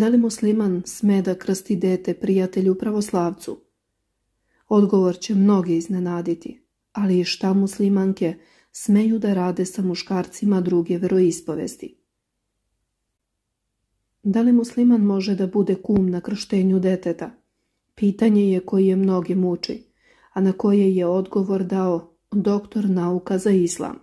Da li musliman sme da krsti dete prijatelju pravoslavcu? Odgovor će mnoge iznenaditi, ali i šta muslimanke smeju da rade sa muškarcima druge veroispovesti? Da li musliman može da bude kum na krštenju deteta? Pitanje je koje mnoge muči, a na koje je odgovor dao doktor nauka za islam.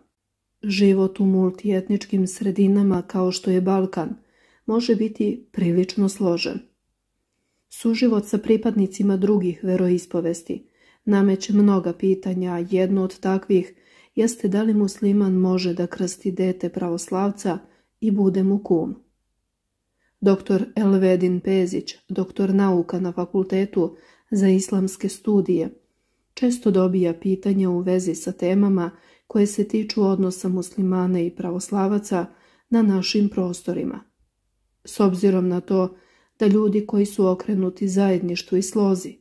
Život u multijetničkim sredinama kao što je Balkan – može biti prilično složen. Suživot sa pripadnicima drugih veroispovesti nameće mnoga pitanja, jedno od takvih jeste da li musliman može da krsti dete pravoslavca i bude mu kum. Dr. Elvedin Pezić, doktor nauka na fakultetu za islamske studije, često dobija pitanja u vezi sa temama koje se tiču odnosa muslimana i pravoslavaca na našim prostorima s obzirom na to da ljudi koji su okrenuti zajedništvu i slozi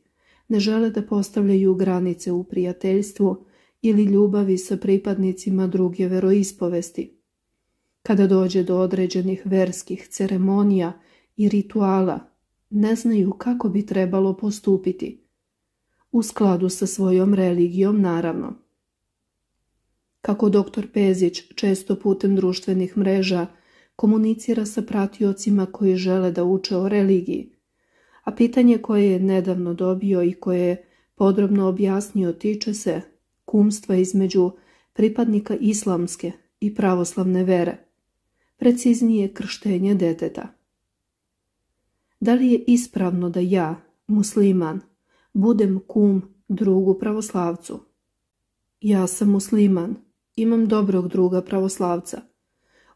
ne žele da postavljaju granice u prijateljstvu ili ljubavi sa pripadnicima druge veroispovesti. Kada dođe do određenih verskih ceremonija i rituala, ne znaju kako bi trebalo postupiti. U skladu sa svojom religijom, naravno. Kako dr. Pezić često putem društvenih mreža komunicira sa pratiocima koji žele da uče o religiji. A pitanje koje je nedavno dobio i koje je podrobno objasnio tiče se kumstva između pripadnika islamske i pravoslavne vere, preciznije krštenje deteta. Da li je ispravno da ja, musliman, budem kum drugu pravoslavcu? Ja sam musliman, imam dobrog druga pravoslavca.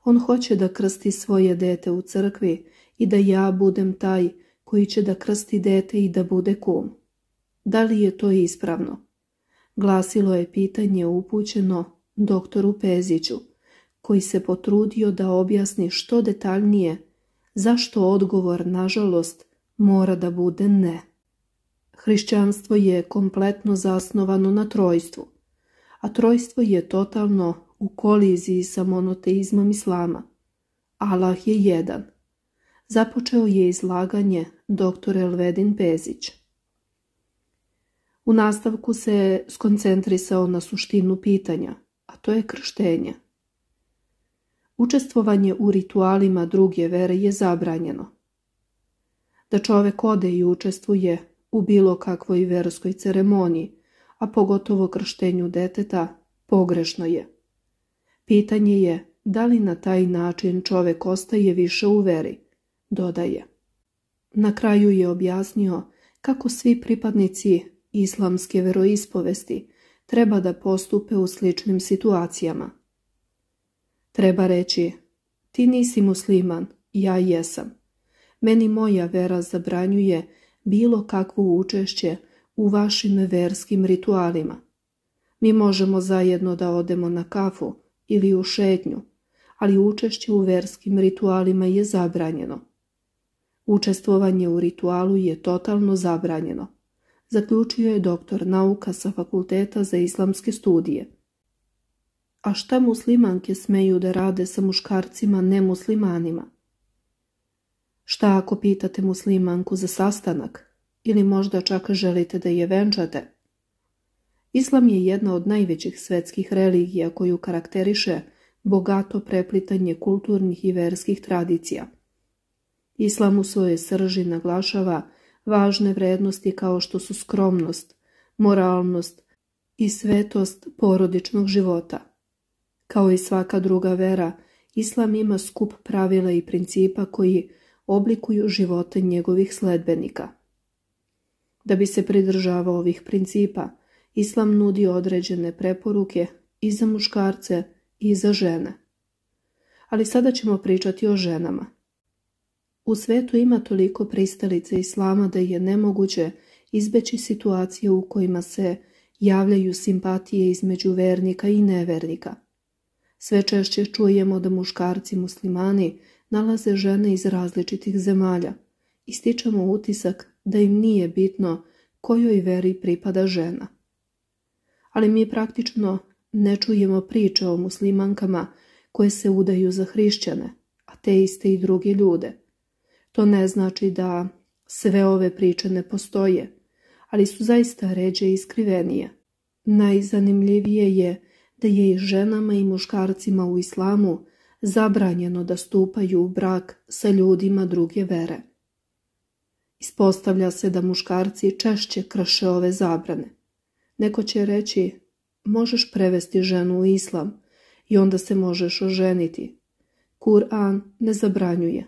On hoće da krsti svoje dete u crkvi i da ja budem taj koji će da krsti dete i da bude kum. Da li je to ispravno? Glasilo je pitanje upućeno doktoru Peziću, koji se potrudio da objasni što detaljnije zašto odgovor, nažalost, mora da bude ne. Hrišćanstvo je kompletno zasnovano na trojstvu, a trojstvo je totalno u koliziji sa monoteizmom islama. Allah je jedan. Započeo je izlaganje dr. Elvedin Pezić. U nastavku se skoncentrisao na suštinu pitanja, a to je krštenje. Učestvovanje u ritualima druge vere je zabranjeno. Da čovek ode i učestvuje u bilo kakvoj verskoj ceremoniji, a pogotovo krštenju deteta, pogrešno je. Pitanje je da li na taj način čovjek ostaje više u veri, dodaje. Na kraju je objasnio kako svi pripadnici islamske veroispovesti treba da postupe u sličnim situacijama. Treba reći, ti nisi musliman, ja jesam. Meni moja vera zabranjuje bilo kakvo učešće u vašim verskim ritualima. Mi možemo zajedno da odemo na kafu, ili u šetnju, ali učešće u verskim ritualima je zabranjeno. Učestvovanje u ritualu je totalno zabranjeno, zaključio je doktor nauka sa fakulteta za islamske studije. A šta muslimanke smeju da rade sa muškarcima nemuslimanima? Šta ako pitate muslimanku za sastanak ili možda čak želite da je venčate? Islam je jedna od najvećih svetskih religija koju karakteriše bogato preplitanje kulturnih i verskih tradicija. Islam u svojoj srži naglašava važne vrednosti kao što su skromnost, moralnost i svetost porodičnog života. Kao i svaka druga vera, Islam ima skup pravila i principa koji oblikuju živote njegovih sledbenika. Da bi se pridržavao ovih principa, Islam nudi određene preporuke i za muškarce i za žene. Ali sada ćemo pričati o ženama. U svetu ima toliko pristalice islama da je nemoguće izbeći situacije u kojima se javljaju simpatije između vernika i nevernika. Sve češće čujemo da muškarci muslimani nalaze žene iz različitih zemalja i stičemo utisak da im nije bitno kojoj veri pripada žena ali mi praktično ne čujemo priče o muslimankama koje se udaju za hrišćane, iste i druge ljude. To ne znači da sve ove priče ne postoje, ali su zaista ređe i skrivenije. Najzanimljivije je da je i ženama i muškarcima u islamu zabranjeno da stupaju u brak sa ljudima druge vere. Ispostavlja se da muškarci češće krše ove zabrane, Neko će reći, možeš prevesti ženu u islam i onda se možeš oženiti. Kur'an ne zabranjuje.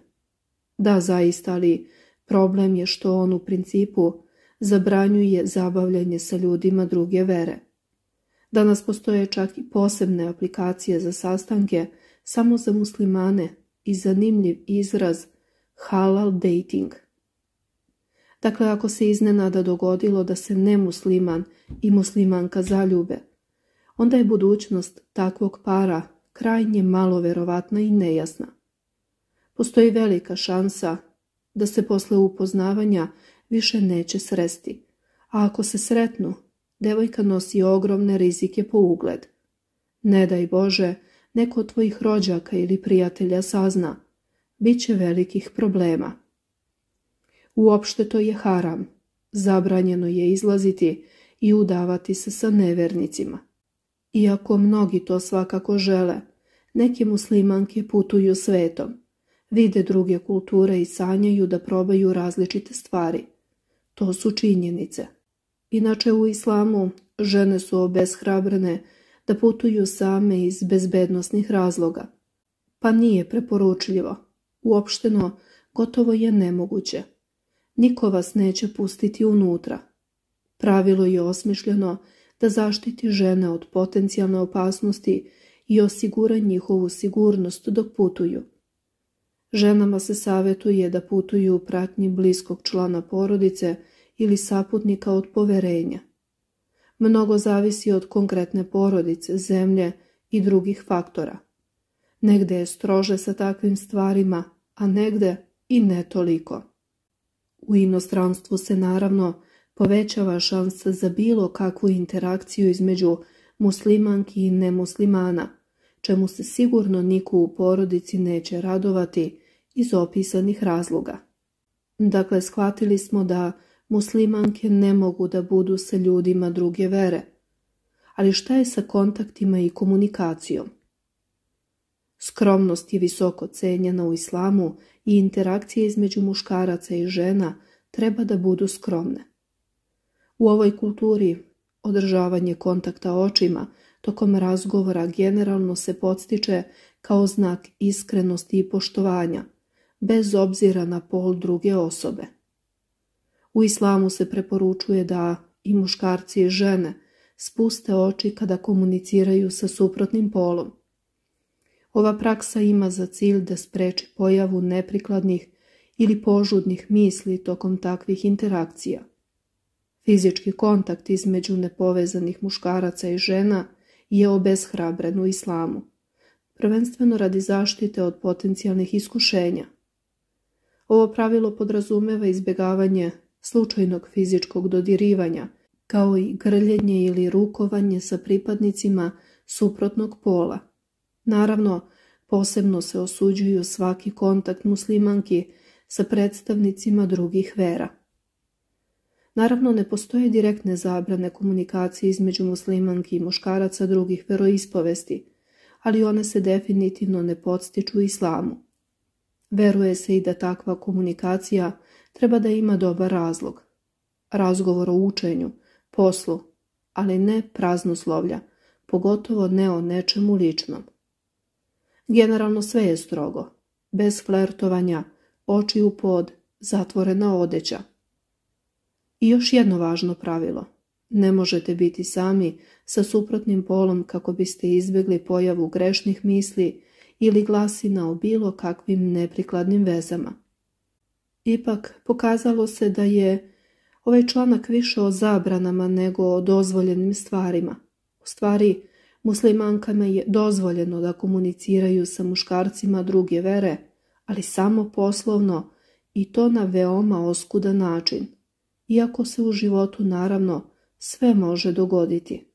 Da, zaista, ali problem je što on u principu zabranjuje zabavljanje sa ljudima druge vere. Danas postoje čak i posebne aplikacije za sastanke samo za muslimane i zanimljiv izraz halal dating. Dakle, ako se iznenada dogodilo da se nemusliman i muslimanka zaljube, onda je budućnost takvog para krajnje malo verovatna i nejasna. Postoji velika šansa da se posle upoznavanja više neće sresti, a ako se sretnu, devojka nosi ogromne rizike po ugled. Ne daj Bože, neko od tvojih rođaka ili prijatelja sazna, bit će velikih problema. Uopšte to je haram. Zabranjeno je izlaziti i udavati se sa nevernicima. Iako mnogi to svakako žele, neke muslimanke putuju svetom, vide druge kulture i sanjaju da probaju različite stvari. To su činjenice. Inače u islamu žene su obeshrabrene da putuju same iz bezbednostnih razloga, pa nije preporučljivo. Uopšteno, gotovo je nemoguće. Niko vas neće pustiti unutra. Pravilo je osmišljeno da zaštiti žene od potencijalne opasnosti i osigura njihovu sigurnost dok putuju. Ženama se savjetuje da putuju u pratnji bliskog člana porodice ili saputnika od poverenja. Mnogo zavisi od konkretne porodice, zemlje i drugih faktora. Negde je strože sa takvim stvarima, a negde i ne toliko. U inostranstvu se naravno povećava šansa za bilo kakvu interakciju između muslimanki i nemuslimana, čemu se sigurno niko u porodici neće radovati iz opisanih razloga. Dakle, shvatili smo da muslimanke ne mogu da budu sa ljudima druge vere. Ali šta je sa kontaktima i komunikacijom? Skromnost je visoko cenjena u islamu i interakcije između muškaraca i žena treba da budu skromne. U ovoj kulturi održavanje kontakta očima tokom razgovora generalno se podstiče kao znak iskrenosti i poštovanja, bez obzira na pol druge osobe. U islamu se preporučuje da i muškarci i žene spuste oči kada komuniciraju sa suprotnim polom, ova praksa ima za cilj da spreči pojavu neprikladnih ili požudnih misli tokom takvih interakcija. Fizički kontakt između nepovezanih muškaraca i žena je obezhrabren u islamu, prvenstveno radi zaštite od potencijalnih iskušenja. Ovo pravilo podrazumeva izbjegavanje slučajnog fizičkog dodirivanja, kao i grljenje ili rukovanje sa pripadnicima suprotnog pola. Naravno, Posebno se osuđuju svaki kontakt muslimanki sa predstavnicima drugih vera. Naravno, ne postoje direktne zabrane komunikacije između muslimanki i muškaraca drugih veroispovesti, ali one se definitivno ne podstiču islamu. Veruje se i da takva komunikacija treba da ima dobar razlog. Razgovor o učenju, poslu, ali ne praznoslovlja, pogotovo ne o nečemu ličnom. Generalno sve je strogo. Bez flertovanja, oči u pod, zatvorena odeća. I još jedno važno pravilo. Ne možete biti sami sa suprotnim polom kako biste izbjegli pojavu grešnih misli ili glasina o bilo kakvim neprikladnim vezama. Ipak pokazalo se da je ovaj članak više o zabranama nego o dozvoljenim stvarima. U stvari, Muslimankama je dozvoljeno da komuniciraju sa muškarcima druge vere, ali samo poslovno i to na veoma oskudan način, iako se u životu naravno sve može dogoditi.